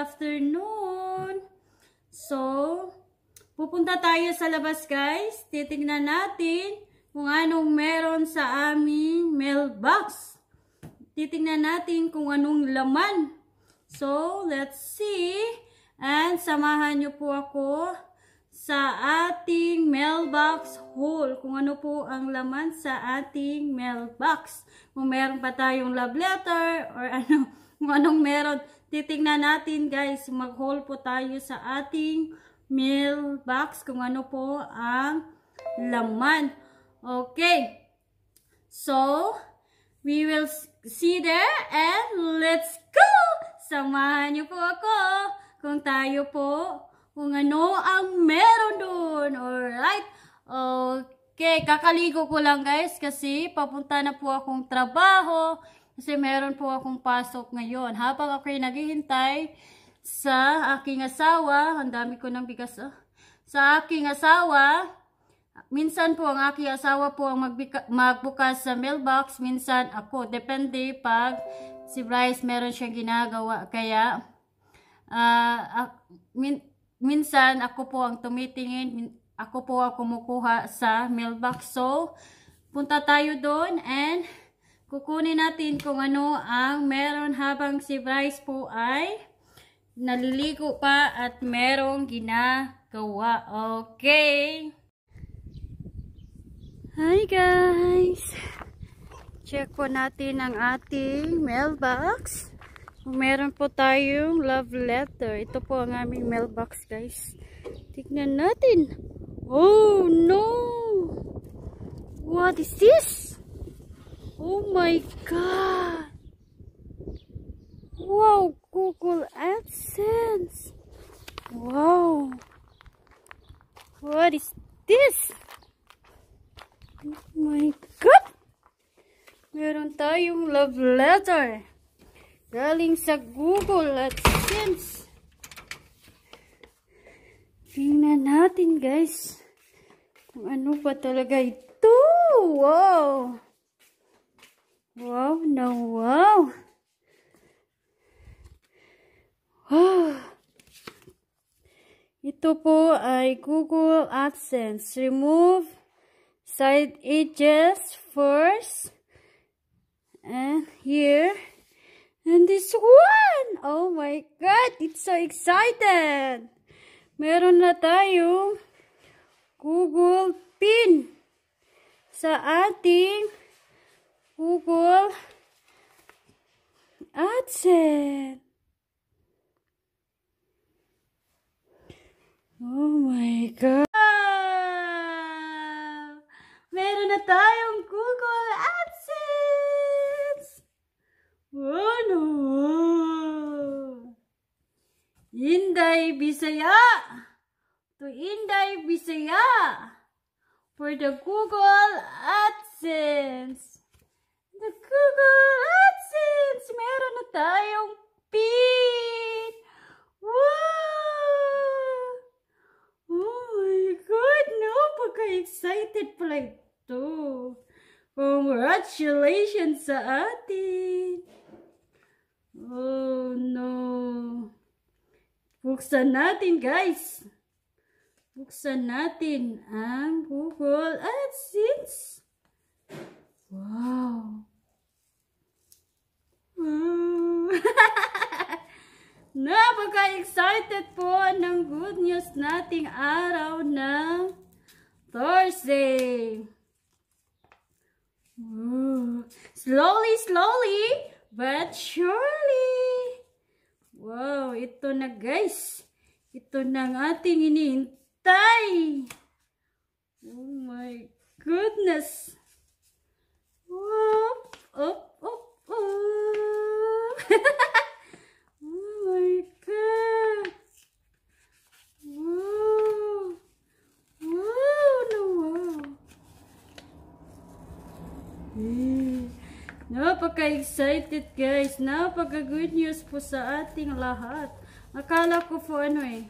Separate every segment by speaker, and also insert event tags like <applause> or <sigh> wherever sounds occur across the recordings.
Speaker 1: afternoon. So, pupunta tayo sa labas guys. Titingnan natin kung anong meron sa aming mailbox. Titingnan natin kung anong laman. So, let's see. And samahan niyo po ako sa ating mailbox haul. Kung ano po ang laman sa ating mailbox. Kung meron pa tayong love letter or ano, <laughs> kung anong meron titingnan natin guys, mag-haul po tayo sa ating box kung ano po ang laman. Okay. So, we will see there and let's go! Samahan niyo po ako kung tayo po kung ano ang meron doon. Alright? Okay, kakaligo ko lang guys kasi papunta na po akong trabaho. Kasi meron po akong pasok ngayon. Habang ako'y naghihintay sa aking asawa, ang dami ko ng bigas oh. Sa aking asawa, minsan po ang aking asawa po ang magbukas sa mailbox, minsan ako. Depende pag si Bryce meron siyang ginagawa. Kaya, uh, min minsan ako po ang tumitingin, ako po ang kumukuha sa mailbox. So, punta tayo doon and kukunin natin kung ano ang meron habang si Bryce po ay naliligo pa at merong ginagawa. Okay. Hi guys! Check po natin ang ating mailbox. Meron po tayong love letter. Ito po ang aming mailbox guys. Tignan natin. Oh no! What is this? Oh my God! Wow, Google AdSense! Wow! What is this? Oh my God! Meron tayong love letter galing sa Google AdSense. Tingnan natin guys kung ano pa talaga ito. Wow! Wow, no, wow. Wow. Ito po ay Google AdSense. Remove side edges first. And here. And this one! Oh my God! It's so excited! Meron na tayong Google Pin sa ating Google AdSense. Oh my God! Meron na tayong Google AdSense! Oh no! Inday Bisaya! To Inday Bisaya! For the Google AdSense! Nagkaka-AdSense! Meron na tayong pin! Wow! Oh my God! No! Pagka-excited pala ito! Congratulations sa atin! Oh no! Buksan natin guys! Buksan natin ang Google AdSense! Wow! <laughs> Napaka-excited po ng good news nating araw na Thursday. Ooh. Slowly, slowly, but surely. Wow, ito na guys. Ito na ang ating inihintay. Oh my goodness. Wow, oh. <laughs> oh my God! Wow! Wow! No, wow! Mm. Eh, napaka-excited guys! Napaka-good news po sa ating lahat. Akala ko po ano eh,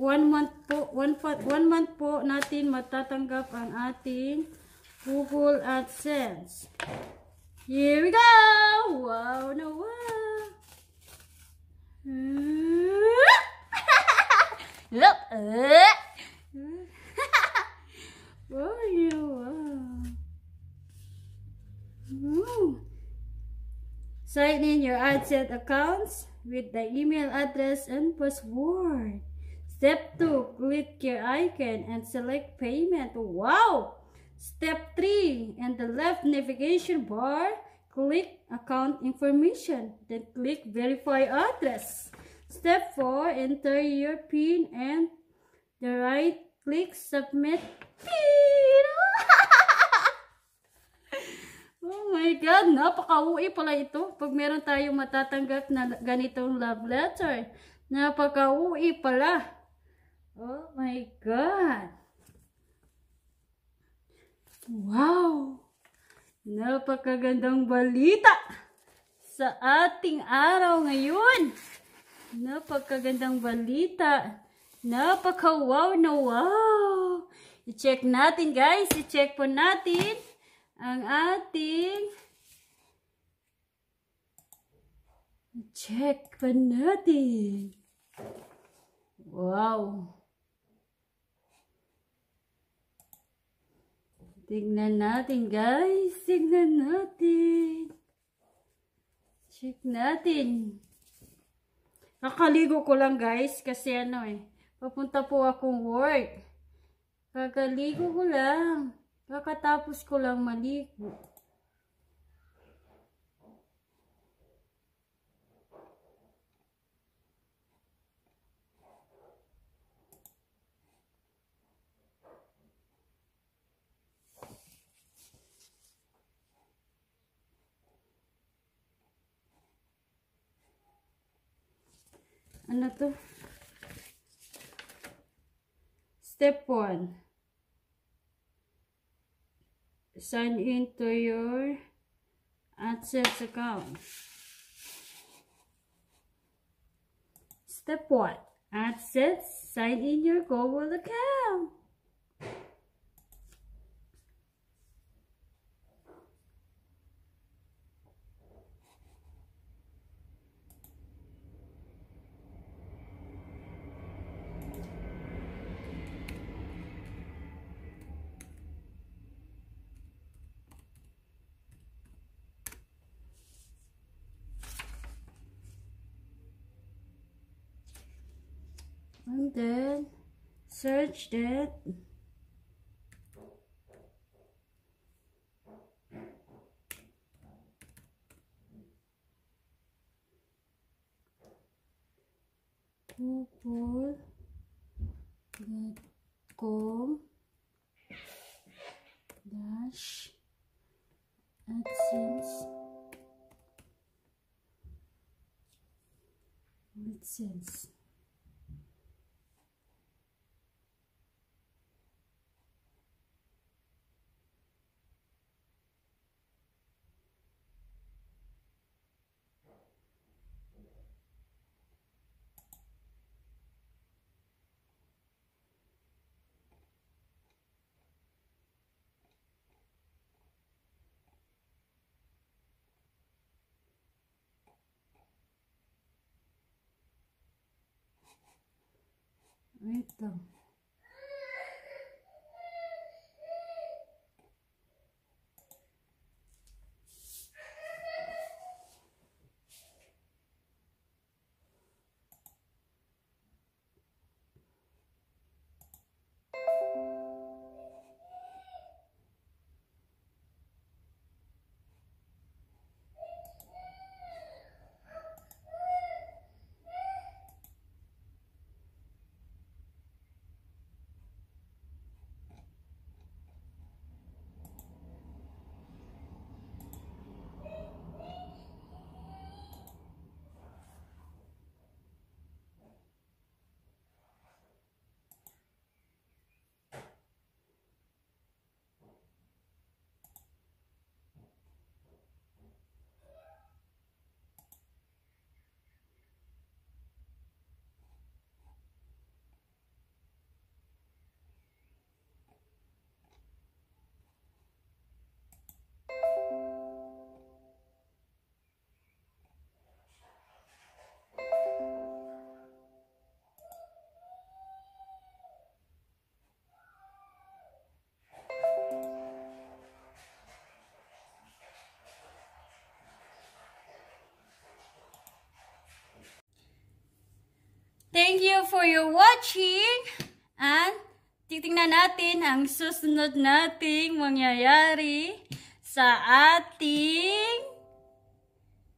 Speaker 1: one month po, one, one month po natin matatanggap ang ating Google AdSense. Here we go! Wow, no, wow! Look. Uh. Where are you? Sign in your AdSet accounts with the email address and password. Step 2. Click your icon and select payment. Wow! Step 3. In the left navigation bar, Click account information. Then click verify address. Step 4. Enter your PIN and the right click submit PIN. <laughs> oh my God. Napaka-uwi pala ito. Pag meron tayong matatanggap na ganitong love letter. Napaka-uwi pala. Oh my God. Wow. Napakagandang balita sa ating araw ngayon. Napakagandang balita. Napaka-wow na wow. I-check natin guys. I-check po natin ang ating I Check pa natin. Wow. Tignan natin, guys. Tignan natin. Check natin. Kakaligo ko lang, guys. Kasi ano eh. Papunta po akong work. Kakaligo ko lang. Kakatapos ko lang maligo. Ano to? Step 1. Sign into your AdSense account. Step 1. AdSense, sign in your Google account. then search that google.com dash AdSense AdSense Então. for your watching. And titingnan natin ang susunod nating mangyayari sa ating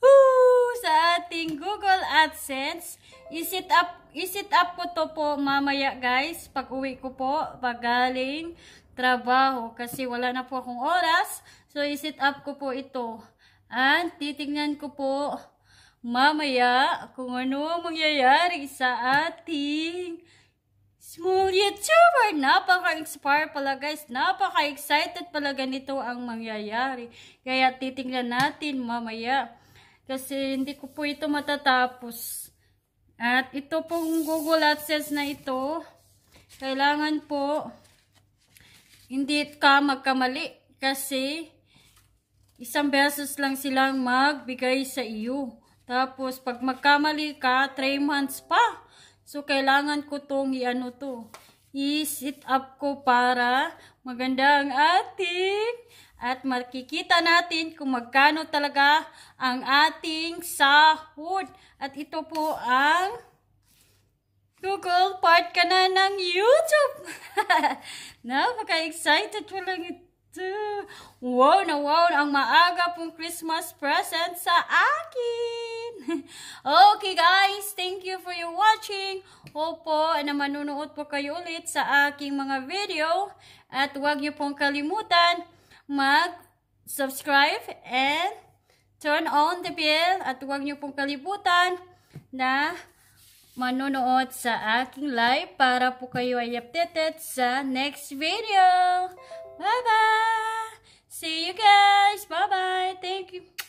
Speaker 1: woo, sa ating Google AdSense. Isit up, isit up ko to po mamaya guys. Pag uwi ko po, pag galing trabaho. Kasi wala na po akong oras. So isit up ko po ito. And titingnan ko po mamaya kung ano mangyayari sa ating small YouTuber. Napaka-inspire pala guys. Napaka-excited pala ganito ang mangyayari. Kaya titingnan natin mamaya. Kasi hindi ko po ito matatapos. At ito pong Google AdSense na ito, kailangan po hindi ka magkamali kasi isang beses lang silang magbigay sa iyo. Tapos, pag magkamali ka, 3 months pa. So, kailangan ko tong i-ano to. I-sit up ko para maganda ang ating at makikita natin kung magkano talaga ang ating sahod. At ito po ang Google part ka na ng YouTube. <laughs> Napaka-excited ko lang ito. Wow na wow ang maaga pong Christmas present sa akin. <laughs> okay guys, thank you for your watching. Opo, na manunood po kayo ulit sa aking mga video. At huwag niyo pong kalimutan mag-subscribe and turn on the bell. At huwag niyo pong kalimutan na manonood sa aking live para po kayo ay updated sa next video. Bye bye. See you guys. Bye bye. Thank you.